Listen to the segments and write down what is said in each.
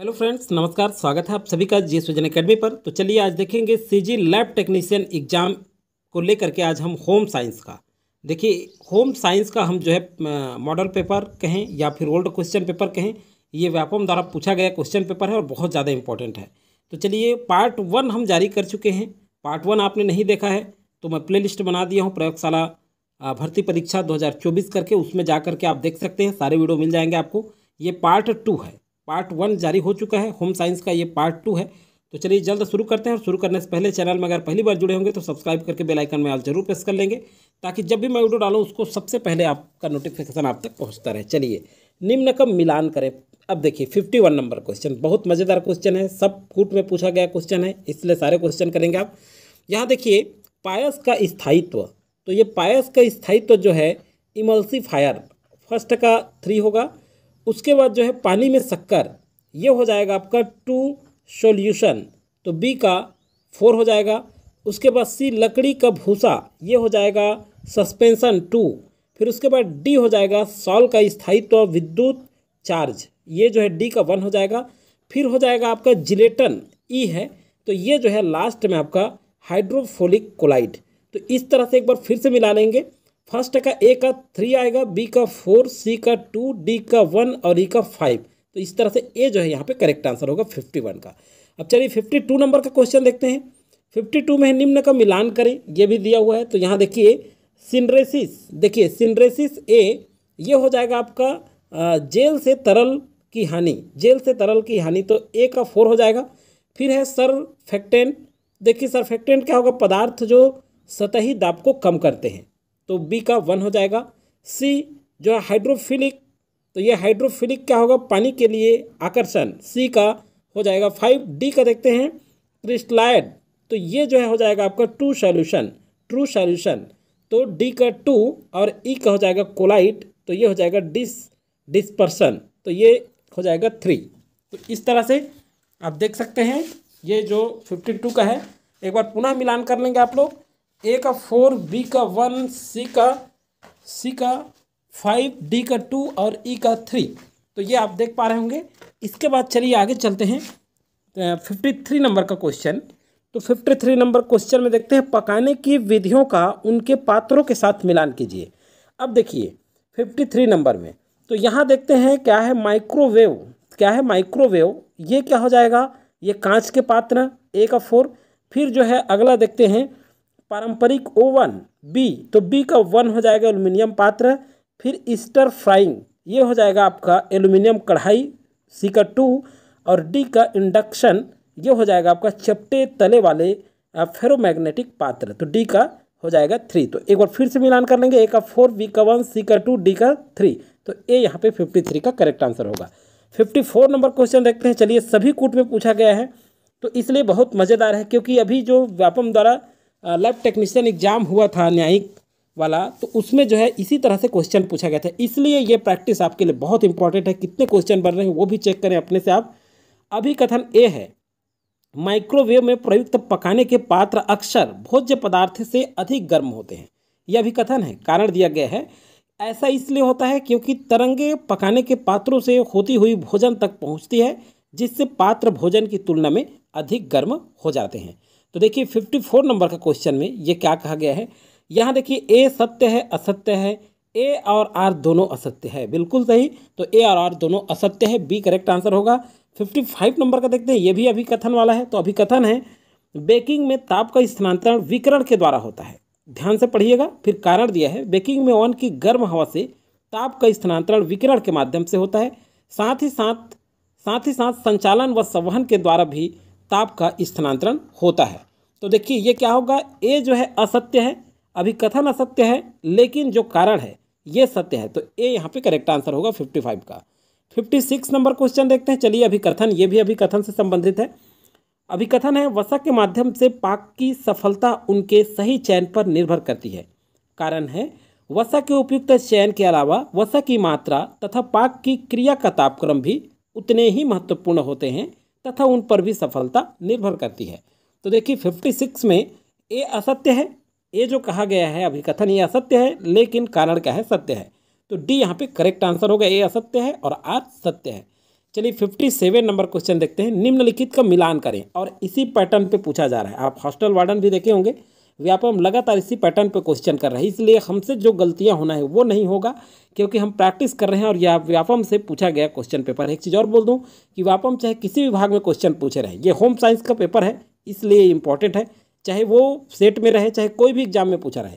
hello friends नमस्कार स्वागत है आप सभी का जी सुजन अकेडमी पर तो चलिए आज देखेंगे सीजी लैब टेक्नीशियन एग्जाम को लेकर के आज हम होम साइंस का देखिए होम साइंस का हम जो है मॉडल पेपर कहें या फिर ओल्ड क्वेश्चन पेपर कहें ये व्यापम द्वारा पूछा गया क्वेश्चन पेपर है और बहुत ज़्यादा इंपॉर्टेंट है तो चलिए पार्ट वन हम जारी कर चुके हैं पार्ट वन आपने नहीं देखा है तो मैं प्ले लिस्ट बना दिया हूँ प्रयोगशाला भर्ती परीक्षा दो करके उसमें जा करके आप देख सकते हैं सारे वीडियो मिल जाएंगे आपको ये पार्ट टू है पार्ट वन जारी हो चुका है होम साइंस का ये पार्ट टू है तो चलिए जल्द शुरू करते हैं और शुरू करने से पहले चैनल में अगर पहली बार जुड़े होंगे तो सब्सक्राइब करके बेल आइकन में आप जरूर प्रेस कर लेंगे ताकि जब भी मैं वीडियो डालूँ उसको सबसे पहले आपका नोटिफिकेशन आप तक पहुँचता रहे चलिए निम्न कम मिलान करें अब देखिए फिफ्टी वन नंबर क्वेश्चन बहुत मज़ेदार क्वेश्चन है सब कूट में पूछा गया क्वेश्चन है इसलिए सारे क्वेश्चन करेंगे आप यहाँ देखिए पायस का स्थायित्व तो ये पायस का स्थायित्व जो है इमल्सीफायर फर्स्ट का थ्री होगा उसके बाद जो है पानी में शक्कर ये हो जाएगा आपका टू सोल्यूशन तो बी का फोर हो जाएगा उसके बाद सी लकड़ी का भूसा ये हो जाएगा सस्पेंशन टू फिर उसके बाद डी हो जाएगा सॉल का स्थायित्व विद्युत चार्ज ये जो है डी का वन हो जाएगा फिर हो जाएगा आपका जिलेटन ई e है तो ये जो है लास्ट में आपका हाइड्रोफोलिक कोलाइड तो इस तरह से एक बार फिर से मिला लेंगे फर्स्ट का ए का थ्री आएगा बी का फोर सी का टू डी का वन और ई e का फाइव तो इस तरह से ए जो है यहाँ पे करेक्ट आंसर होगा फिफ्टी वन का अब चलिए फिफ्टी टू नंबर का क्वेश्चन देखते हैं फिफ्टी टू में निम्न का मिलान करें ये भी दिया हुआ है तो यहाँ देखिए सिंड्रेसिस देखिए सिंड्रेसिस ए ये हो जाएगा आपका जेल से तरल की हानि जेल से तरल की हानि तो ए का फोर हो जाएगा फिर है फैक्टेंट देखिए सरफेक्टेंट क्या होगा पदार्थ जो सतही दाब को कम करते हैं तो बी का वन हो जाएगा सी जो है हाइड्रोफिलिक तो ये हाइड्रोफिलिक क्या होगा पानी के लिए आकर्षण सी का हो जाएगा फाइव डी का देखते हैं क्रिस्टलाइड तो ये जो है हो जाएगा आपका टू सॉल्यूशन ट्रू सॉल्यूशन तो डी का टू और ई e का हो जाएगा कोलाइट तो ये हो जाएगा डिस डिस्पर्सन तो ये हो जाएगा थ्री तो इस तरह से आप देख सकते हैं ये जो फिफ्टी टू का है एक बार पुनः मिलान कर लेंगे आप लोग ए का फोर बी का वन सी का सी का फाइव डी का टू और ई e का थ्री तो ये आप देख पा रहे होंगे इसके बाद चलिए आगे चलते हैं फिफ्टी थ्री नंबर का क्वेश्चन तो फिफ्टी थ्री नंबर क्वेश्चन में देखते हैं पकाने की विधियों का उनके पात्रों के साथ मिलान कीजिए अब देखिए फिफ्टी थ्री नंबर में तो यहाँ देखते हैं क्या है माइक्रोवेव क्या है माइक्रोवेव ये क्या हो जाएगा ये कांच के पात्र ए का फोर फिर जो है अगला देखते हैं पारंपरिक ओवन बी तो बी का वन हो जाएगा एल्यूमिनियम पात्र फिर ईस्टर फ्राइंग ये हो जाएगा आपका एल्यूमिनियम कढ़ाई सी का टू और डी का इंडक्शन ये हो जाएगा आपका चपटे तले वाले फेरोमैग्नेटिक पात्र तो डी का हो जाएगा थ्री तो एक बार फिर से मिलान कर लेंगे ए का फोर बी का वन सी का टू डी का थ्री तो ए यहाँ पे फिफ्टी थ्री का करेक्ट आंसर होगा फिफ्टी फोर नंबर क्वेश्चन देखते हैं चलिए सभी कूट में पूछा गया है तो इसलिए बहुत मज़ेदार है क्योंकि अभी जो व्यापम द्वारा लैब टेक्नीशियन एग्जाम हुआ था न्यायिक वाला तो उसमें जो है इसी तरह से क्वेश्चन पूछा गया था इसलिए ये प्रैक्टिस आपके लिए बहुत इंपॉर्टेंट है कितने क्वेश्चन बन रहे हैं वो भी चेक करें अपने से आप अभी कथन ए है माइक्रोवेव में प्रयुक्त पकाने के पात्र अक्सर भोज्य पदार्थ से अधिक गर्म होते हैं यह भी कथन है कारण दिया गया है ऐसा इसलिए होता है क्योंकि तरंगे पकाने के पात्रों से होती हुई भोजन तक पहुंचती है जिससे पात्र भोजन की तुलना में अधिक गर्म हो जाते हैं तो देखिए 54 नंबर का क्वेश्चन में ये क्या कहा गया है यहाँ देखिए ए सत्य है असत्य है ए और आर दोनों असत्य है बिल्कुल सही तो ए और आर दोनों असत्य है बी करेक्ट आंसर होगा फिफ्टी फाइव नंबर का देखते हैं ये भी अभी कथन वाला है तो अभी कथन है बेकिंग में ताप का स्थानांतरण विकरण के द्वारा होता है ध्यान से पढ़िएगा फिर कारण दिया है बेकिंग में ओवन की गर्म हवा से ताप का स्थानांतरण विकिरण के माध्यम से होता है साथ ही साथ साथ ही साथ संचालन व संवहन के द्वारा भी ताप का स्थानांतरण होता है तो देखिए ये क्या होगा ए जो है असत्य है अभी कथन असत्य है लेकिन जो कारण है ये सत्य है तो ए यहाँ पे करेक्ट आंसर होगा फिफ्टी फाइव का फिफ्टी सिक्स नंबर क्वेश्चन देखते हैं चलिए अभी कथन ये भी अभी कथन से संबंधित है अभी कथन है वसा के माध्यम से पाक की सफलता उनके सही चयन पर निर्भर करती है कारण है वसा के उपयुक्त चयन के अलावा वसा की मात्रा तथा पाक की क्रिया का तापक्रम भी उतने ही महत्वपूर्ण होते हैं तथा उन पर भी सफलता निर्भर करती है तो देखिए फिफ्टी सिक्स में ए असत्य है ए जो कहा गया है अभी कथन ये असत्य है लेकिन कारण क्या है सत्य है तो डी यहाँ पे करेक्ट आंसर होगा ए असत्य है और आर सत्य है चलिए फिफ्टी सेवन नंबर क्वेश्चन देखते हैं निम्नलिखित का मिलान करें और इसी पैटर्न पे पूछा जा रहा है आप हॉस्टल वार्डन भी देखे होंगे यहाँ पर हम लगातार इसी पैटर्न पे क्वेश्चन कर रहे हैं इसलिए हमसे जो गलतियाँ होना है वो नहीं होगा क्योंकि हम प्रैक्टिस कर रहे हैं और यह व्यापम से पूछा गया क्वेश्चन पेपर एक चीज़ और बोल दूँ कि व्यापम चाहे किसी भी भाग में क्वेश्चन पूछे रहे ये होम साइंस का पेपर है इसलिए इंपॉर्टेंट है चाहे वो सेट में रहे चाहे कोई भी एग्जाम में पूछा रहे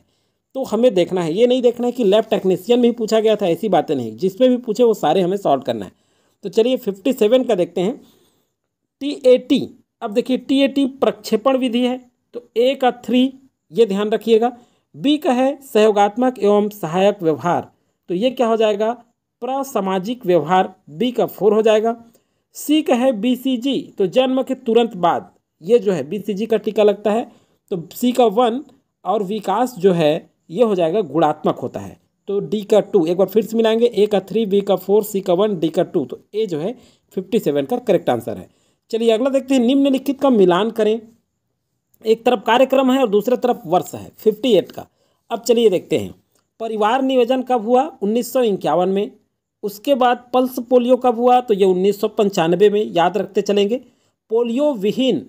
तो हमें देखना है ये नहीं देखना है कि लैब टेक्नीसियन भी पूछा गया था ऐसी बातें नहीं जिसमें भी पूछे वो सारे हमें सॉल्व करना है तो चलिए फिफ्टी सेवन का देखते हैं टी ए टी अब देखिए टी ए टी प्रक्षेपण विधि है तो ए का थ्री ये ध्यान रखिएगा बी का है सहयोगात्मक एवं सहायक व्यवहार तो ये क्या हो जाएगा प्रसामाजिक व्यवहार बी का फोर हो जाएगा सी का है बी सी जी तो जन्म के तुरंत बाद ये जो है बी सी जी का टीका लगता है तो सी का वन और विकास जो है ये हो जाएगा गुणात्मक होता है तो डी का टू एक बार फिर से मिलाएंगे ए का थ्री बी का फोर सी का वन डी का टू तो ए जो है फिफ्टी सेवन का करेक्ट आंसर है चलिए अगला देखते हैं निम्नलिखित का मिलान करें एक तरफ कार्यक्रम है और दूसरे तरफ वर्ष है फिफ्टी एट का अब चलिए देखते हैं परिवार नियोजन कब हुआ उन्नीस में उसके बाद पल्स पोलियो कब हुआ तो ये उन्नीस में याद रखते चलेंगे पोलियो विहीन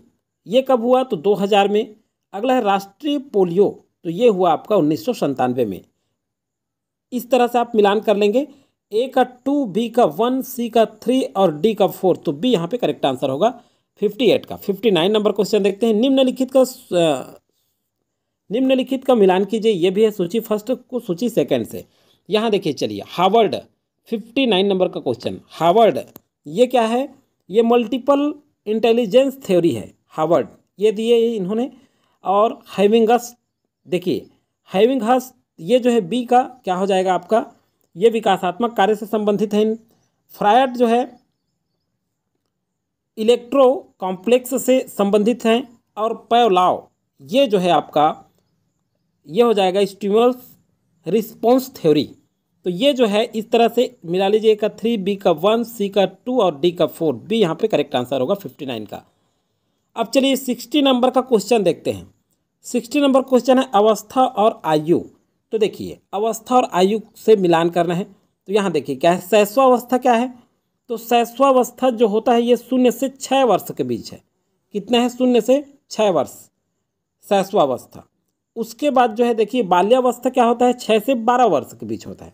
ये कब हुआ तो 2000 में अगला है राष्ट्रीय पोलियो तो ये हुआ आपका उन्नीस में इस तरह से आप मिलान कर लेंगे ए का टू बी का वन सी का थ्री और डी का फोर तो बी यहाँ पे करेक्ट आंसर होगा फिफ्टी एट का फिफ्टी नाइन नंबर क्वेश्चन देखते हैं निम्नलिखित का निम्नलिखित का मिलान कीजिए यह भी है सूची फर्स्ट को सूची सेकंड से यहाँ देखिए चलिए हावर्ड फिफ्टी नाइन नंबर का क्वेश्चन हावर्ड ये क्या है ये मल्टीपल इंटेलिजेंस थ्योरी है हावर्ड ये दिए इन्होंने और हैविंग हस देखिए हैविंग हस ये जो है बी का क्या हो जाएगा आपका ये विकासात्मक कार्य से संबंधित है फ्रायड फ्रायट जो है इलेक्ट्रो कॉम्प्लेक्स से संबंधित हैं और पैवलाव ये जो है आपका ये हो जाएगा स्टिमुलस रिस्पॉन्स थ्योरी तो ये जो है इस तरह से मिला लीजिए का थ्री बी का वन सी का टू और डी का फोर बी यहाँ पे करेक्ट आंसर होगा फिफ्टी नाइन का अब चलिए सिक्सटी नंबर का क्वेश्चन देखते हैं सिक्सटी नंबर क्वेश्चन है अवस्था और आयु तो देखिए अवस्था और आयु से मिलान करना है तो यहाँ देखिए क्या है अवस्था क्या है तो शैशवावस्था जो होता है ये शून्य से छः वर्ष के बीच है कितना है शून्य से छः वर्ष शैश्वावस्था उसके बाद जो है देखिए बाल्यावस्था क्या होता है छः से बारह वर्ष के बीच होता है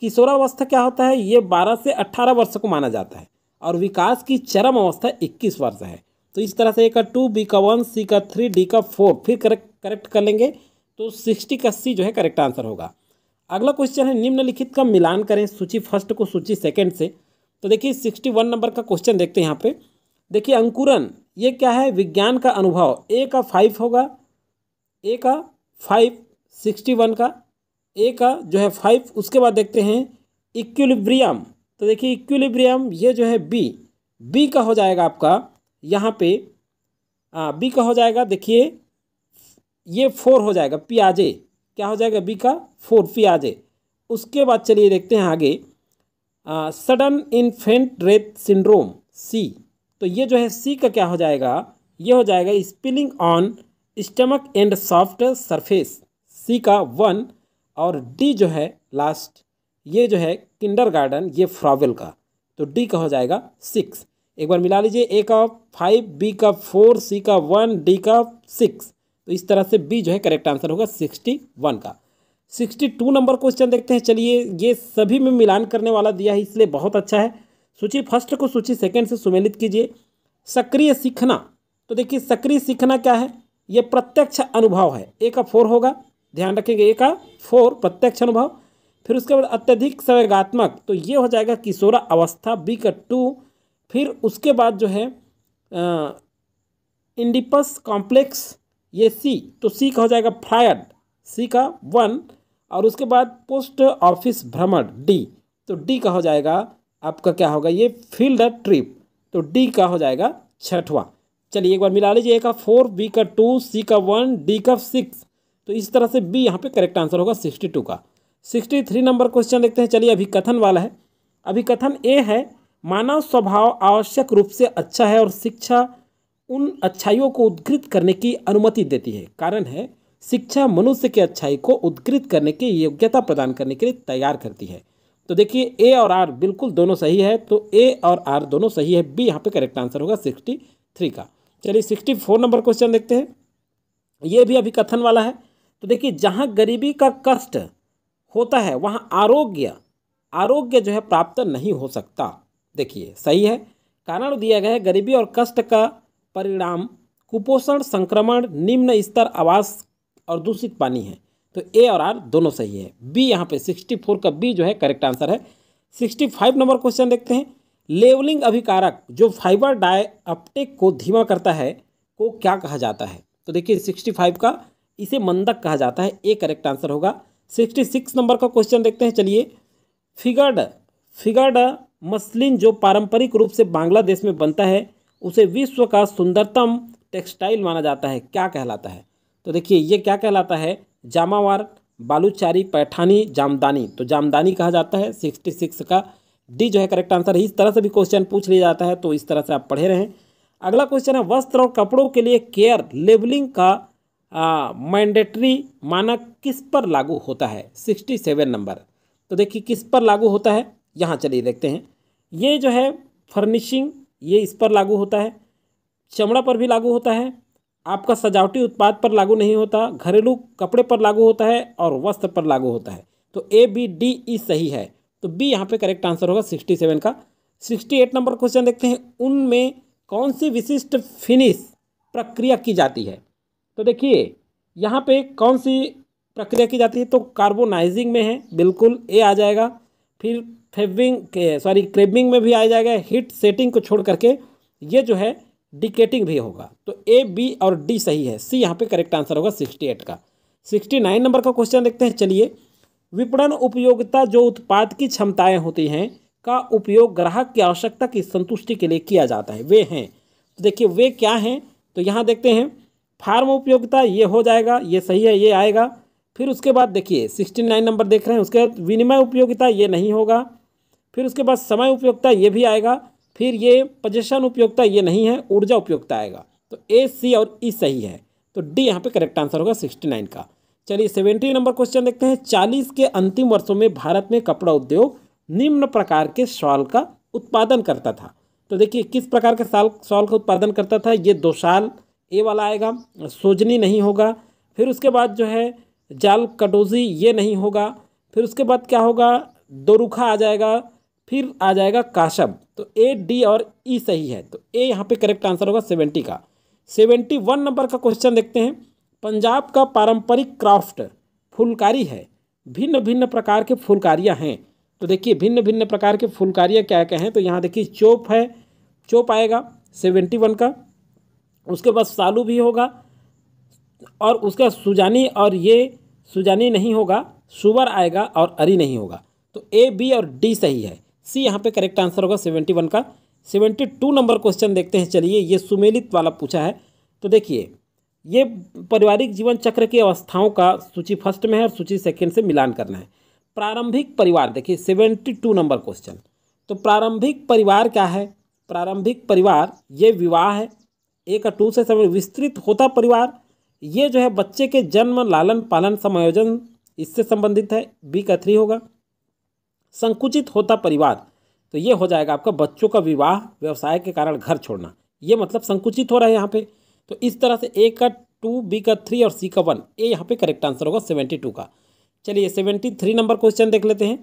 किशोरावस्था क्या होता है ये बारह से अट्ठारह वर्ष को माना जाता है और विकास की चरम अवस्था इक्कीस वर्ष है तो इस तरह से ए का टू बी का वन सी का थ्री डी का फोर फिर करेक्ट करेक्ट कर लेंगे तो सिक्सटी का सी जो है करेक्ट आंसर होगा अगला क्वेश्चन है निम्नलिखित का मिलान करें सूची फर्स्ट को सूची सेकंड से तो देखिए सिक्सटी वन नंबर का क्वेश्चन देखते हैं यहाँ पे देखिए अंकुरन ये क्या है विज्ञान का अनुभव ए का फाइव होगा ए का फाइव सिक्सटी वन का ए का जो है फाइव उसके बाद देखते हैं इक्विलिब्रियम तो देखिए इक्विलिब्रियम ये जो है बी बी का हो जाएगा आपका यहाँ पे आ, बी का हो जाएगा देखिए ये फोर हो जाएगा पियाजे क्या हो जाएगा बी का फोर पियाजे उसके बाद चलिए देखते हैं आगे sudden infant rape syndrome C तो ये जो है सी का क्या हो जाएगा ये हो जाएगा sleeping on stomach and soft surface C का वन और डी जो है लास्ट ये जो है किंडर गार्डन ये फ्रॉवल का तो डी का हो जाएगा सिक्स एक बार मिला लीजिए ए का फाइव बी का फोर सी का वन डी का सिक्स तो इस तरह से बी जो है करेक्ट आंसर होगा सिक्सटी वन का सिक्सटी टू नंबर क्वेश्चन देखते हैं चलिए ये सभी में मिलान करने वाला दिया है इसलिए बहुत अच्छा है सूची फर्स्ट को सूची सेकेंड से सुमेलित कीजिए सक्रिय सीखना तो देखिए सक्रिय सीखना क्या है ये प्रत्यक्ष अनुभव है ए का फोर होगा ध्यान रखेंगे ए का फोर प्रत्यक्ष अनुभव फिर उसके बाद अत्यधिक संवेगात्मक तो ये हो जाएगा किशोरा अवस्था बी का टू फिर उसके बाद जो है इंडिपस कॉम्प्लेक्स ये सी तो सी का हो जाएगा फ्रायड सी का वन और उसके बाद पोस्ट ऑफिस भ्रमण डी तो डी का हो जाएगा आपका क्या होगा ये फील्ड ट्रिप तो डी का हो जाएगा छठवां चलिए एक बार मिला लीजिए ए का फोर बी का टू सी का वन डी का सिक्स तो इस तरह से बी यहाँ पे करेक्ट आंसर होगा सिक्सटी टू का सिक्सटी थ्री नंबर क्वेश्चन देखते हैं चलिए अभी कथन वाला है अभी कथन ए है मानव स्वभाव आवश्यक रूप से अच्छा है और शिक्षा उन अच्छाइयों को उद्घृत करने की अनुमति देती है कारण है शिक्षा मनुष्य की अच्छाई को उद्कृत करने की योग्यता प्रदान करने के लिए तैयार करती है तो देखिए ए और आर बिल्कुल दोनों सही है तो ए और आर दोनों सही है बी यहाँ पे करेक्ट आंसर होगा सिक्सटी थ्री का चलिए सिक्सटी फोर नंबर क्वेश्चन देखते हैं ये भी अभी कथन वाला है तो देखिए जहाँ गरीबी का कष्ट होता है वहाँ आरोग्य आरोग्य जो है प्राप्त नहीं हो सकता देखिए सही है कारण दिया गया है गरीबी और कष्ट का परिणाम कुपोषण संक्रमण निम्न स्तर आवास और दूषित पानी है तो ए और आर दोनों सही है बी यहाँ पे सिक्सटी फोर का बी जो है करेक्ट आंसर है सिक्सटी फाइव नंबर क्वेश्चन देखते हैं लेवलिंग अभिकारक जो फाइबर डाई अपटेक को धीमा करता है को क्या कहा जाता है तो देखिए सिक्सटी फाइव का इसे मंदक कहा जाता है ए करेक्ट आंसर होगा सिक्सटी सिक्स नंबर का क्वेश्चन देखते हैं चलिए फिगर्ड फिगर्ड मसलिन जो पारंपरिक रूप से बांग्लादेश में बनता है उसे विश्व का सुंदरतम टेक्सटाइल माना जाता है क्या कहलाता है तो देखिए ये क्या कहलाता है जामावार बालूचारी पैठानी जामदानी तो जामदानी कहा जाता है सिक्सटी सिक्स का डी जो है करेक्ट आंसर है इस तरह से भी क्वेश्चन पूछ लिया जाता है तो इस तरह से आप पढ़े रहें अगला क्वेश्चन है वस्त्र और कपड़ों के लिए केयर लेबलिंग का मैंडेटरी मानक किस पर लागू होता है सिक्सटी सेवन नंबर तो देखिए किस पर लागू होता है यहाँ चलिए देखते हैं ये जो है फर्निशिंग ये इस पर लागू होता है चमड़ा पर भी लागू होता है आपका सजावटी उत्पाद पर लागू नहीं होता घरेलू कपड़े पर लागू होता है और वस्त्र पर लागू होता है तो ए बी डी ई सही है तो बी यहाँ पे करेक्ट आंसर होगा सिक्सटी सेवन का सिक्सटी एट नंबर क्वेश्चन देखते हैं उनमें कौन सी विशिष्ट फिनिश प्रक्रिया की जाती है तो देखिए यहाँ पे कौन सी प्रक्रिया की जाती है तो कार्बोनाइजिंग में है बिल्कुल ए आ जाएगा फिर फेबिंग सॉरी क्रेबिंग में भी आ जाएगा हीट सेटिंग को छोड़ करके ये जो है डिकेटिंग भी होगा तो ए बी और डी सही है सी यहाँ पे करेक्ट आंसर होगा सिक्सटी एट का सिक्सटी नाइन नंबर का क्वेश्चन देखते हैं चलिए विपणन उपयोगिता जो उत्पाद की क्षमताएं होती हैं का उपयोग ग्राहक की आवश्यकता की संतुष्टि के लिए किया जाता है वे हैं तो देखिए वे क्या हैं तो यहाँ देखते हैं फार्म उपयोगिता ये हो जाएगा ये सही है ये आएगा फिर उसके बाद देखिए सिक्सटी नाइन नंबर देख रहे हैं उसके बाद विनिमय उपयोगिता ये नहीं होगा फिर उसके बाद समय उपयोगिता ये भी आएगा फिर ये पजेशन उपयोगता ये नहीं है ऊर्जा उपयोगता आएगा तो ए सी और ई e सही है तो डी यहाँ पे करेक्ट आंसर होगा सिक्सटी नाइन का चलिए सेवेंटी नंबर क्वेश्चन देखते हैं चालीस के अंतिम वर्षों में भारत में कपड़ा उद्योग निम्न प्रकार के शॉल का उत्पादन करता था तो देखिए किस प्रकार के साल शॉल का उत्पादन करता था ये दो साल ए वाला आएगा सोजनी नहीं होगा फिर उसके बाद जो है जाल कटोजी ये नहीं होगा फिर उसके बाद क्या होगा दो रुखा आ जाएगा फिर आ जाएगा काशब तो ए डी और ई e सही है तो ए यहाँ पे करेक्ट आंसर होगा सेवेंटी का सेवेंटी वन नंबर का क्वेश्चन देखते हैं पंजाब का पारंपरिक क्राफ्ट फुलकारी है भिन्न भिन्न प्रकार के फुलकारियाँ हैं तो देखिए भिन्न भिन्न प्रकार के फुलकारियाँ क्या क्या हैं तो यहाँ देखिए चोप है चोप आएगा सेवेंटी वन का उसके बाद सालू भी होगा और उसका सुजानी और ये सुजानी नहीं होगा सुवर आएगा और अरी नहीं होगा तो ए बी और डी सही है सी यहाँ पे करेक्ट आंसर होगा सेवेंटी वन का सेवेंटी टू नंबर क्वेश्चन देखते हैं चलिए ये सुमेलित वाला पूछा है तो देखिए ये पारिवारिक जीवन चक्र की अवस्थाओं का सूची फर्स्ट में है और सूची सेकेंड से मिलान करना है प्रारंभिक परिवार देखिए सेवेंटी टू नंबर क्वेश्चन तो प्रारंभिक परिवार क्या है प्रारंभिक परिवार ये विवाह है एक और टू से समय विस्तृत होता परिवार ये जो है बच्चे के जन्म लालन पालन समायोजन इससे संबंधित है बी का थ्री होगा संकुचित होता परिवार तो ये हो जाएगा आपका बच्चों का विवाह व्यवसाय के कारण घर छोड़ना ये मतलब संकुचित हो रहा है यहाँ पे तो इस तरह से ए का टू बी का थ्री और सी का वन ए यहाँ पे करेक्ट आंसर होगा सेवेंटी टू का चलिए सेवेंटी थ्री नंबर क्वेश्चन देख लेते हैं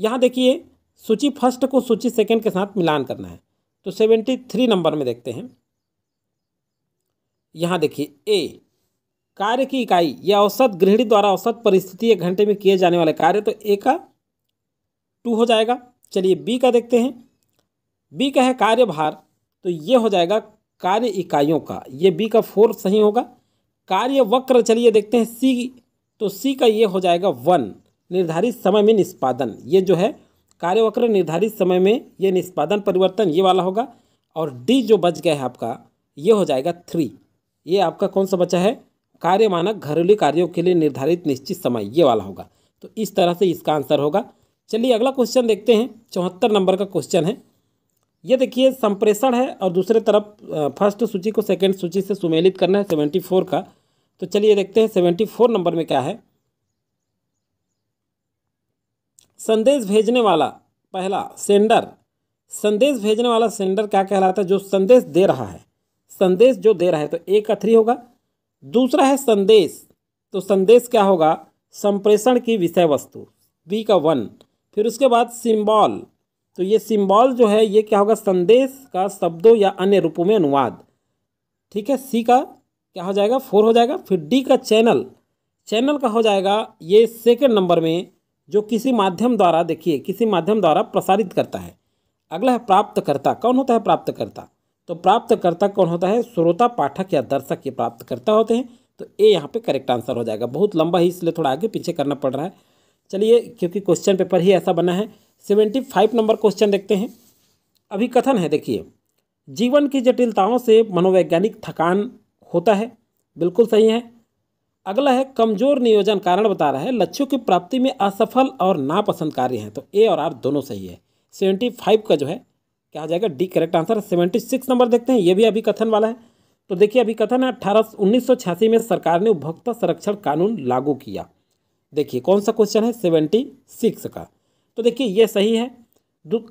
यहाँ देखिए सूची फर्स्ट को सूची सेकेंड के साथ मिलान करना है तो सेवेंटी थ्री नंबर में देखते हैं यहाँ देखिए ए कार्य की इकाई या औसत गृहिणी द्वारा औसत परिस्थिति एक घंटे में किए जाने वाले कार्य तो ए का टू हो जाएगा चलिए बी का देखते हैं बी का है कार्यभार तो ये हो जाएगा कार्य इकाइयों का ये बी का फोर सही होगा कार्य वक्र चलिए देखते हैं सी तो सी का ये हो जाएगा वन निर्धारित समय में निष्पादन ये जो है कार्यवक्र निर्धारित समय में ये निष्पादन परिवर्तन ये वाला होगा और डी जो बच गया है आपका ये हो जाएगा थ्री ये आपका कौन सा बचा है कार्य मानक घरेलू कार्यों के लिए निर्धारित निश्चित समय ये वाला होगा तो इस तरह से इसका आंसर होगा चलिए अगला क्वेश्चन देखते हैं चौहत्तर नंबर का क्वेश्चन है ये देखिए संप्रेषण है और दूसरे तरफ फर्स्ट सूची को सेकंड सूची से सुमेलित करना है सेवेंटी फोर का तो चलिए देखते हैं सेवेंटी फोर नंबर में क्या है संदेश भेजने वाला पहला सेंडर संदेश भेजने वाला सेंडर क्या कहलाता है जो संदेश दे रहा है संदेश जो दे रहा है तो एक का थ्री होगा दूसरा है संदेश तो संदेश क्या होगा संप्रेषण की विषय वस्तु बी का वन फिर उसके बाद सिम्बॉल तो ये सिम्बॉल जो है ये क्या होगा संदेश का शब्दों या अन्य रूपों में अनुवाद ठीक है सी का क्या हो जाएगा फोर हो जाएगा फिर डी का चैनल चैनल का हो जाएगा ये सेकेंड नंबर में जो किसी माध्यम द्वारा देखिए किसी माध्यम द्वारा प्रसारित करता है अगला है प्राप्तकर्ता कौन होता है प्राप्तकर्ता तो प्राप्तकर्ता कौन होता है श्रोता पाठक या दर्शक ये प्राप्तकर्ता होते हैं तो ए यहाँ पे करेक्ट आंसर हो जाएगा बहुत लंबा ही इसलिए थोड़ा आगे पीछे करना पड़ रहा है चलिए क्योंकि क्वेश्चन पेपर ही ऐसा बना है सेवेंटी फाइव नंबर क्वेश्चन देखते हैं अभी कथन है देखिए जीवन की जटिलताओं से मनोवैज्ञानिक थकान होता है बिल्कुल सही है अगला है कमजोर नियोजन कारण बता रहा है लक्ष्यों की प्राप्ति में असफल और नापसंद कार्य हैं तो ए और आर दोनों सही है सेवेंटी फाइव का जो है क्या आ जाएगा D correct answer seventy six number देखते हैं ये भी अभी कथन वाला है तो देखिए अभी कथन है अठारह उन्नीस में सरकार ने उपभोक्ता संरक्षण कानून लागू किया देखिए कौन सा क्वेश्चन है सेवेंटी सिक्स का तो देखिए ये सही है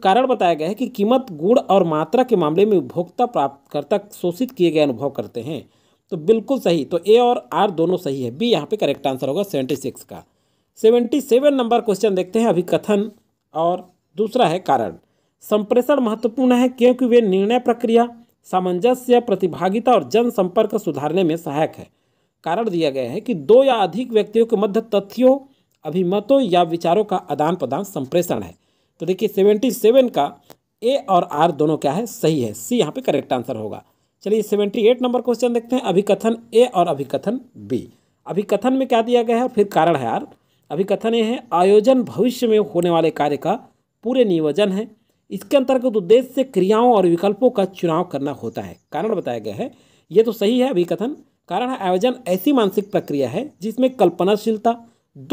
कारण बताया गया है कि कीमत गुण और मात्रा के मामले में उपभोक्ता प्राप्तकर्ता शोषित किए गए अनुभव करते हैं तो बिल्कुल सही तो ए और आर दोनों सही है बी यहाँ पे करेक्ट आंसर होगा सेवेंटी सिक्स का सेवेंटी सेवन नंबर क्वेश्चन देखते हैं अभी कथन और दूसरा है कारण संप्रेषण महत्वपूर्ण है क्योंकि वे निर्णय प्रक्रिया सामंजस्य प्रतिभागिता और जनसंपर्क सुधारने में सहायक है कारण दिया गया है कि दो या अधिक व्यक्तियों के मध्य तथ्यों अभिमतों या विचारों का आदान प्रदान संप्रेषण है तो देखिए सेवेंटी सेवन का ए और आर दोनों क्या है सही है सी यहाँ पे करेक्ट आंसर होगा चलिए सेवेंटी एट नंबर क्वेश्चन देखते हैं अभिकथन ए और अभिकथन बी अभिकथन में क्या दिया गया है फिर कारण है यार अभिकथन ये है आयोजन भविष्य में होने वाले कार्य का पूरे नियोजन है इसके अंतर्गत उद्देश्य से क्रियाओं और विकल्पों का चुनाव करना होता है कारण बताया गया है ये तो सही है अभिकथन कारण आयोजन ऐसी मानसिक प्रक्रिया है जिसमें कल्पनाशीलता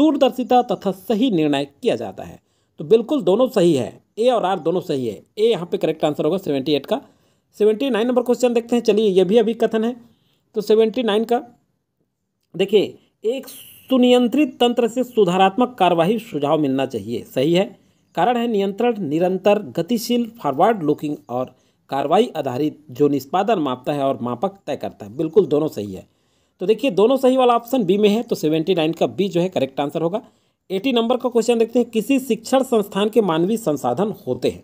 दूरदर्शिता तथा सही निर्णय किया जाता है तो बिल्कुल दोनों सही है ए और आर दोनों सही है ए यहाँ पे करेक्ट आंसर होगा सेवेंटी एट का सेवेंटी नाइन नंबर क्वेश्चन देखते हैं चलिए ये भी अभी कथन है तो सेवेंटी नाइन का देखिए एक सुनियंत्रित तंत्र से सुधारात्मक कार्यवाही सुझाव मिलना चाहिए सही है कारण है नियंत्रण निरंतर गतिशील फॉरवर्ड लुकिंग और कार्रवाई आधारित जो निष्पादन मापता है और मापक तय करता है बिल्कुल दोनों सही है तो देखिए दोनों सही वाला ऑप्शन बी में है तो सेवेंटी नाइन का बी जो है करेक्ट आंसर होगा एटी नंबर का क्वेश्चन देखते हैं किसी शिक्षण संस्थान के मानवीय संसाधन होते हैं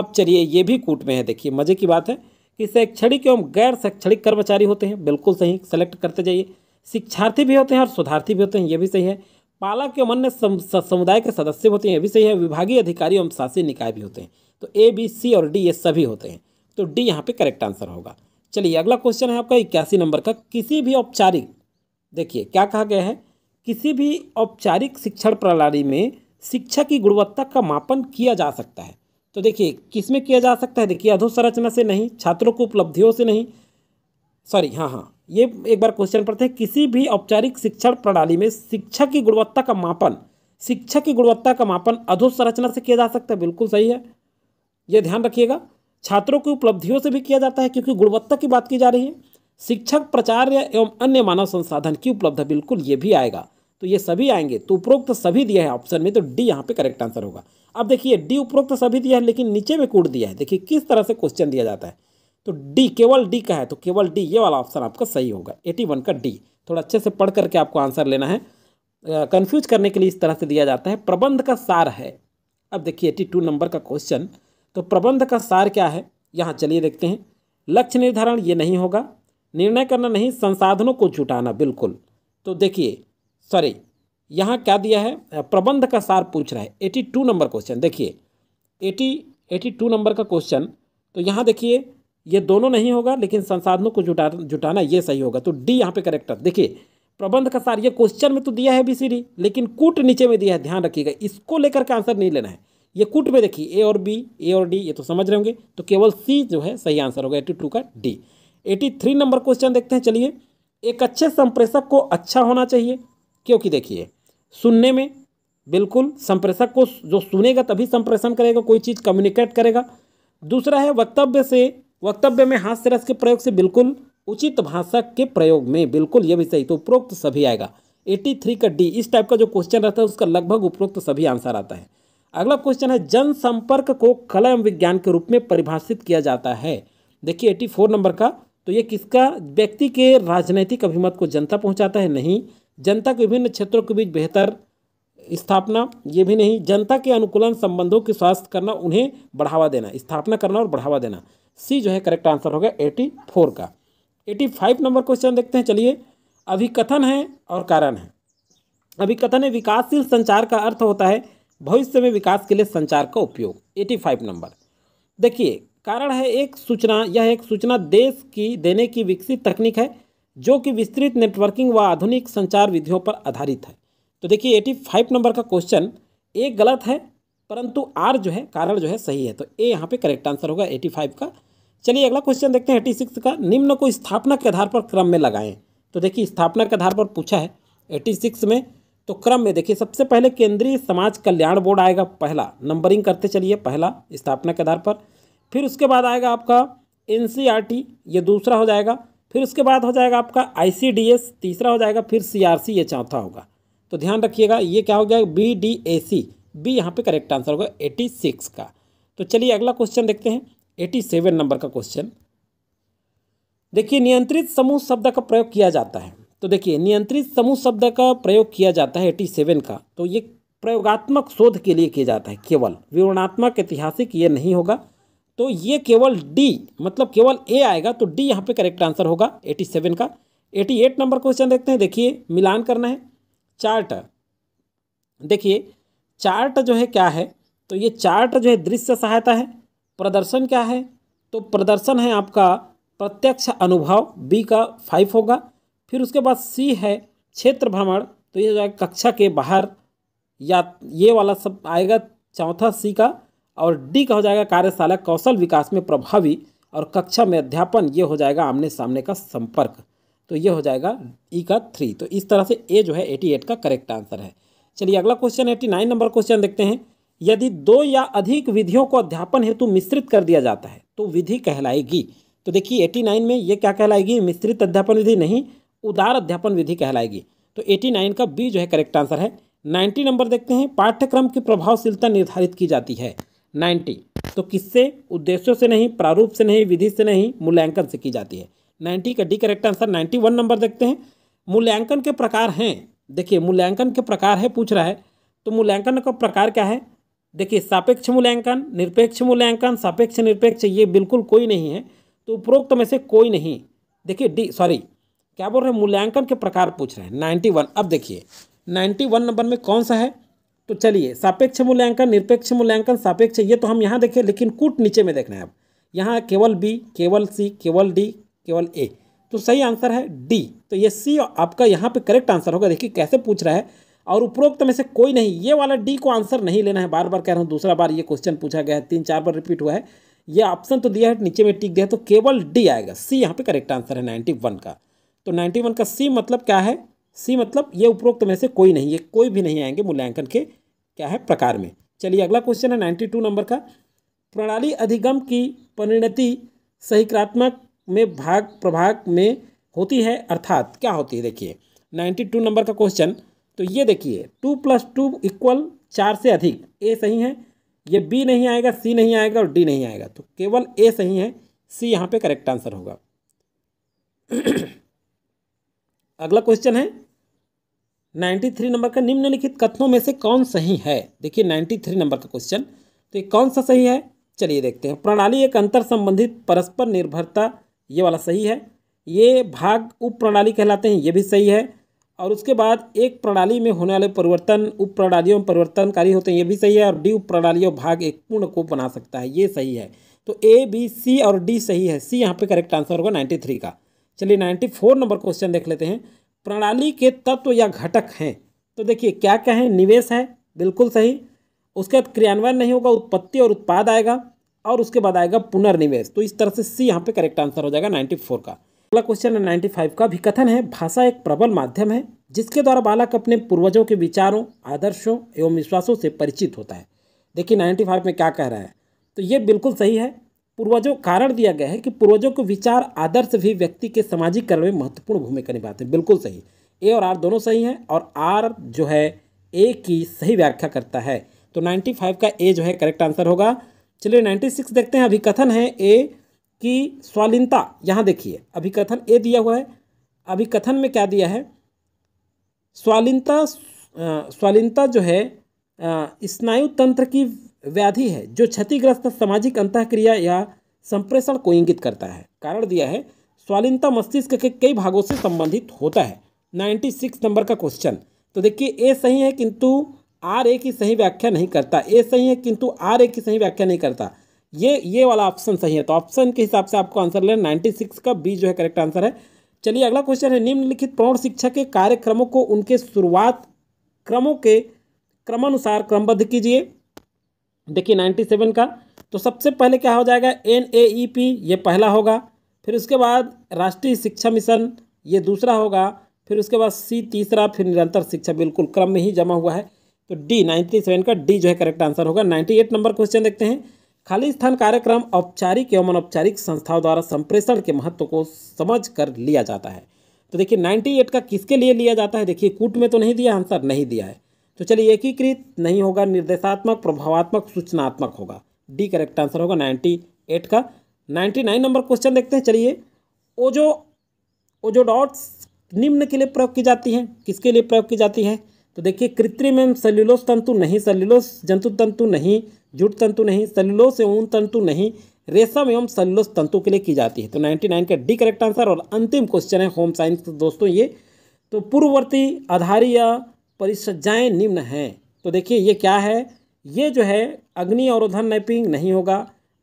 अब चलिए ये भी कूट में है देखिए मजे की बात है कि शैक्षणिक एवं गैर शैक्षणिक कर्मचारी होते हैं बिल्कुल सही सेलेक्ट करते जाइए शिक्षार्थी भी होते हैं और शोधार्थी भी होते हैं ये भी सही है पालक एवं अन्य समुदाय के सदस्य होते हैं ये भी सही है विभागीय अधिकारी एवं शासी निकाय भी होते हैं तो ए बी सी और डी ये सभी होते हैं तो डी यहाँ पे करेक्ट आंसर होगा चलिए अगला क्वेश्चन है आपका इक्यासी नंबर का किसी भी औपचारिक देखिए क्या कहा गया है किसी भी औपचारिक शिक्षण प्रणाली में शिक्षा की गुणवत्ता का मापन किया जा सकता है तो देखिए किस में किया जा सकता है देखिए अधोसंरचना से नहीं छात्रों को उपलब्धियों से नहीं सॉरी हाँ हाँ ये एक बार क्वेश्चन पढ़ते हैं किसी भी औपचारिक शिक्षण प्रणाली में शिक्षा की गुणवत्ता का मापन शिक्षा की गुणवत्ता का मापन अधोसंरचना से किया जा सकता है बिल्कुल सही है ये ध्यान रखिएगा छात्रों की उपलब्धियों से भी किया जाता है क्योंकि गुणवत्ता की बात की जा रही है शिक्षक प्रचार एवं अन्य मानव संसाधन की उपलब्धता बिल्कुल ये भी आएगा तो ये सभी आएंगे तो उपरोक्त तो सभी दिया है ऑप्शन में तो डी यहाँ पे करेक्ट आंसर होगा अब देखिए डी उपरोक्त तो सभी दिया है लेकिन नीचे में कूट दिया है देखिए किस तरह से क्वेश्चन दिया जाता है तो डी केवल डी का है तो केवल डी ये वाला ऑप्शन आपका सही होगा एटी वन का डी थोड़ा अच्छे से पढ़ करके आपको आंसर लेना है कन्फ्यूज करने के लिए इस तरह से दिया जाता है प्रबंध का सार है अब देखिए एटी टू नंबर का क्वेश्चन तो प्रबंध का सार क्या है यहाँ चलिए देखते हैं लक्ष्य निर्धारण ये नहीं होगा निर्णय करना नहीं संसाधनों को जुटाना बिल्कुल तो देखिए सॉरी यहाँ क्या दिया है प्रबंध का सार पूछ रहा है एटी टू नंबर क्वेश्चन देखिए एटी एटी टू नंबर का क्वेश्चन तो यहाँ देखिए ये दोनों नहीं होगा लेकिन संसाधनों को जुटा जुटाना ये सही होगा तो डी यहाँ पे करेक्ट है देखिए प्रबंध का सार ये क्वेश्चन में तो दिया है बीसीडी लेकिन कूट नीचे में दिया है ध्यान रखिएगा इसको लेकर के आंसर नहीं लेना है ये कूट में देखिए ए और बी ए और डी ये तो समझ रहे होंगे तो केवल सी जो है सही आंसर होगा एटी टू का D eighty three number question देखते हैं चलिए एक अच्छे संप्रेषक को अच्छा होना चाहिए क्योंकि देखिए सुनने में बिल्कुल संप्रेषक को जो सुनेगा तभी संप्रेषण करेगा कोई चीज़ कम्युनिकेट करेगा दूसरा है वक्तव्य से वक्तव्य में हास्य रस के प्रयोग से बिल्कुल उचित भाषा के प्रयोग में बिल्कुल ये भी सही तो उपरोक्त सभी आएगा एटी थ्री का डी इस टाइप का जो क्वेश्चन रहता है उसका लगभग उपरोक्त सभी आंसर आता है अगला क्वेश्चन है जनसंपर्क को कला एवं विज्ञान के रूप में परिभाषित किया जाता है देखिए एटी फोर नंबर का तो ये किसका व्यक्ति के राजनैतिक अभिमत को जनता पहुंचाता है नहीं जनता के विभिन्न क्षेत्रों के बीच बेहतर स्थापना ये भी नहीं जनता के अनुकूलन संबंधों की स्वास्थ्य करना उन्हें बढ़ावा देना स्थापना करना और बढ़ावा देना सी जो है करेक्ट आंसर होगा एटी फोर का एटी फाइव नंबर क्वेश्चन देखते हैं चलिए अभिकथन है और कारण है अभिकथन है विकासशील संचार का अर्थ होता है भविष्य में विकास के लिए संचार का उपयोग 85 नंबर देखिए कारण है एक सूचना यह एक सूचना देश की देने की विकसित तकनीक है जो कि विस्तृत नेटवर्किंग व आधुनिक संचार विधियों पर आधारित है तो देखिए 85 नंबर का क्वेश्चन ए गलत है परंतु आर जो है कारण जो है सही है तो ए यहाँ पे करेक्ट आंसर होगा 85 का चलिए अगला क्वेश्चन देखते हैं 86 का निम्न को स्थापना के आधार पर क्रम में लगाएं तो देखिए स्थापना के आधार पर पूछा है 86 में तो क्रम में देखिए सबसे पहले केंद्रीय समाज कल्याण बोर्ड आएगा पहला नंबरिंग करते चलिए पहला स्थापना के आधार पर फिर उसके बाद आएगा आपका एन ये दूसरा हो जाएगा फिर उसके बाद हो जाएगा आपका आई तीसरा हो जाएगा फिर सी ये चौथा होगा तो ध्यान रखिएगा ये क्या हो गया B D A C B यहाँ पे करेक्ट आंसर होगा एटी सिक्स का तो चलिए अगला क्वेश्चन देखते हैं एटी सेवन नंबर का क्वेश्चन देखिए नियंत्रित समूह शब्द का प्रयोग किया जाता है तो देखिए नियंत्रित समूह शब्द का प्रयोग किया जाता है एटी सेवन का तो ये प्रयोगात्मक शोध के लिए किया जाता है केवल विवरणात्मक ऐतिहासिक ये नहीं होगा तो ये केवल डी मतलब केवल ए आएगा तो डी यहाँ पे करेक्ट आंसर होगा एटी सेवन का एटी एट नंबर क्वेश्चन देखते हैं देखिए मिलान करना है चार्ट देखिए चार्ट जो है क्या है तो ये चार्ट जो है दृश्य सहायता है प्रदर्शन क्या है तो प्रदर्शन है आपका प्रत्यक्ष अनुभव बी का फाइव होगा फिर उसके बाद सी है क्षेत्र भ्रमण तो ये जाएगा कक्षा के बाहर या ये वाला सब आएगा चौथा सी का और डी का हो जाएगा कार्यशाला कौशल विकास में प्रभावी और कक्षा में अध्यापन ये हो जाएगा आमने सामने का संपर्क तो ये हो जाएगा ई e का थ्री तो इस तरह से ए जो है एटी एट का करेक्ट आंसर है चलिए अगला question eighty nine number question देखते हैं यदि दो या अधिक विधियों को अध्यापन हेतु मिश्रित कर दिया जाता है तो विधि कहलाएगी तो देखिए एटी नाइन में ये क्या कहलाएगी मिश्रित अध्यापन विधि नहीं उदार अध्यापन विधि कहलाएगी तो 89 का बी जो है करेक्ट आंसर है 90 नंबर देखते हैं पाठ्यक्रम की प्रभावशीलता निर्धारित की जाती है 90 तो किससे उद्देश्यों से नहीं प्रारूप से नहीं विधि से नहीं मूल्यांकन से की जाती है 90 का डी करेक्ट आंसर 91 नंबर देखते हैं मूल्यांकन के प्रकार हैं देखिए मूल्यांकन के प्रकार है पूछ रहा है तो मूल्यांकन का प्रकार क्या है देखिए सापेक्ष मूल्यांकन निरपेक्ष मूल्यांकन सापेक्ष निरपेक्ष ये बिल्कुल कोई नहीं है तो उपरोक्त में से कोई नहीं देखिए डी सॉरी क्या बोल रहे हैं मूल्यांकन के प्रकार पूछ रहे हैं नाइन्टी वन अब देखिए नाइन्टी वन नंबर में कौन सा है तो चलिए सापेक्ष मूल्यांकन निरपेक्ष मूल्यांकन सापेक्ष ये तो हम यहाँ देखें लेकिन कूट नीचे में देखना है अब यहाँ केवल बी केवल सी केवल डी केवल ए तो सही आंसर है डी तो ये सी आपका यहाँ पे करेक्ट आंसर होगा देखिए कैसे पूछ रहा है और उपरोक्त में से कोई नहीं ये वाला डी को आंसर नहीं लेना है बार बार कह रहा हूँ दूसरा बार ये क्वेश्चन पूछा गया है तीन चार बार रिपीट हुआ है ये ऑप्शन तो दिया है नीचे में टिक दिया है तो केवल डी आएगा सी यहाँ पे करेक्ट आंसर है नाइन्टी वन का तो नाइन्टी वन का सी मतलब क्या है सी मतलब ये उपरोक्त में से कोई नहीं है कोई भी नहीं आएंगे मूल्यांकन के क्या है प्रकार में चलिए अगला क्वेश्चन है नाइन्टी टू नंबर का प्रणाली अधिगम की परिणति सहिक्रात्मक में भाग प्रभाग में होती है अर्थात क्या होती है देखिए नाइन्टी टू नंबर का क्वेश्चन तो ये देखिए टू प्लस टू इक्वल चार से अधिक ए सही है ये बी नहीं आएगा सी नहीं आएगा और डी नहीं आएगा तो केवल ए सही है सी यहाँ पे करेक्ट आंसर होगा अगला क्वेश्चन है नाइन्टी थ्री नंबर का निम्नलिखित कथनों में से कौन सही है देखिए नाइन्टी थ्री नंबर का क्वेश्चन तो ये कौन सा सही है चलिए देखते हैं प्रणाली एक अंतर संबंधित परस्पर निर्भरता ये वाला सही है ये भाग उप प्रणाली कहलाते हैं ये भी सही है और उसके बाद एक प्रणाली में होने वाले परिवर्तन उप प्रणालियों में परिवर्तनकारी होते हैं ये भी सही है और डी उप प्रणाली और भाग एक पूर्ण को बना सकता है ये सही है तो ए बी सी और डी सही है सी यहाँ पे करेक्ट आंसर होगा नाइन्टी थ्री का चलिए नाइन्टी फोर नंबर क्वेश्चन देख लेते हैं प्रणाली के तत्व या घटक हैं तो देखिए क्या क्या है निवेश है बिल्कुल सही उसके बाद क्रियान्वयन नहीं होगा उत्पत्ति और उत्पाद आएगा और उसके बाद आएगा पुनर्निवेश तो इस तरह से सी यहाँ पे करेक्ट आंसर हो जाएगा 94 का अगला क्वेश्चन है 95 का भी कथन है भाषा एक प्रबल माध्यम है जिसके द्वारा बालक अपने पूर्वजों के विचारों आदर्शों एवं विश्वासों से परिचित होता है देखिए 95 में क्या कह रहा है तो ये बिल्कुल सही है पूर्वजों कारण दिया गया है कि पूर्वजों के विचार आदर्श भी व्यक्ति के सामाजिक में महत्वपूर्ण भूमिका निभाते हैं बिल्कुल सही ए और आर दोनों सही हैं और आर जो है ए की सही व्याख्या करता है तो 95 का ए जो है करेक्ट आंसर होगा चलिए 96 देखते हैं अभिकथन है ए की स्वालीनता यहाँ देखिए अभिकथन ए दिया हुआ है अभिकथन में क्या दिया है स्वालीनता स्वालीनता जो है स्नायु तंत्र की व्याधि है जो क्षतिग्रस्त सामाजिक क्रिया या संप्रेषण को इंगित करता है कारण दिया है स्वालीनता मस्तिष्क के कई भागों से संबंधित होता है 96 नंबर का क्वेश्चन तो देखिए ए सही है किंतु आर ए की सही व्याख्या नहीं करता ए सही है किंतु आर ए की सही व्याख्या नहीं करता ये ये वाला ऑप्शन सही है तो ऑप्शन के हिसाब से आपको आंसर लेना नाइन्टी सिक्स का बी जो है करेक्ट आंसर है चलिए अगला क्वेश्चन है निम्नलिखित प्रौण शिक्षा के कार्यक्रमों को उनके शुरुआत क्रमों के क्रमानुसार क्रमबद्ध कीजिए देखिए नाइन्टी सेवन का तो सबसे पहले क्या हो जाएगा एन ए ई पी ये पहला होगा फिर उसके बाद राष्ट्रीय शिक्षा मिशन ये दूसरा होगा फिर उसके बाद सी तीसरा फिर निरंतर शिक्षा बिल्कुल क्रम में ही जमा हुआ है तो डी नाइन्टी सेवन का डी जो है करेक्ट आंसर होगा नाइन्टी एट नंबर क्वेश्चन देखते हैं खाली स्थान कार्यक्रम औपचारिक एवं अनौपचारिक संस्थाओं द्वारा संप्रेषण के महत्व को समझ कर लिया जाता है तो देखिए नाइन्टी एट का किसके लिए लिया जाता है देखिए कूट में तो नहीं दिया आंसर नहीं दिया है तो चलिए एकीकृत नहीं होगा निर्देशात्मक प्रभावात्मक सूचनात्मक होगा डी करेक्ट आंसर होगा नाइन्टी एट का नाइन्टी नाइन नंबर क्वेश्चन देखते हैं चलिए वो ओजो डॉट्स निम्न के लिए प्रयोग की जाती है किसके लिए प्रयोग की जाती है तो देखिए कृत्रिम एवं सल्युलोस तंतु नहीं सेल्यूलोस जंतु तंतु नहीं जूट तंतु नहीं सेल्यूलोस एवं तंतु नहीं रेशम एवं सेल्यूलोस तंतु के लिए की जाती है तो नाइन का डी करेक्ट आंसर और अंतिम क्वेश्चन है होम तो साइंस दोस्तों ये तो पूर्ववर्ती आधारी या परिसज्जाएँ निम्न हैं तो देखिए ये क्या है ये जो है अग्नि उधन नैपिंग नहीं होगा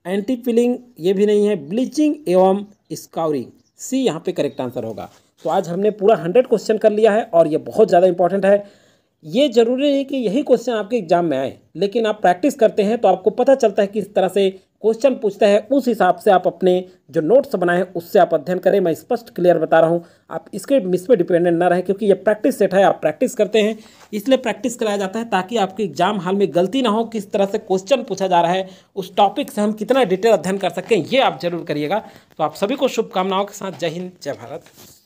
एंटी पिलिंग ये भी नहीं है ब्लीचिंग एवं स्काउरिंग सी यहाँ पे करेक्ट आंसर होगा तो आज हमने पूरा हंड्रेड क्वेश्चन कर लिया है और ये बहुत ज़्यादा इंपॉर्टेंट है ये ज़रूरी नहीं कि यही क्वेश्चन आपके एग्जाम में आए लेकिन आप प्रैक्टिस करते हैं तो आपको पता चलता है किस तरह से क्वेश्चन पूछता है उस हिसाब से आप अपने जो नोट्स बनाए उससे आप अध्ययन करें मैं स्पष्ट क्लियर बता रहा हूँ आप इसके मिस पे डिपेंडेंट ना रहें क्योंकि ये प्रैक्टिस सेट है आप प्रैक्टिस करते हैं इसलिए प्रैक्टिस कराया जाता है ताकि आपके एग्जाम हाल में गलती ना हो किस तरह से क्वेश्चन पूछा जा रहा है उस टॉपिक से हम कितना डिटेल अध्ययन कर सकते हैं ये आप जरूर करिएगा तो आप सभी को शुभकामनाओं के साथ जय हिंद जय भारत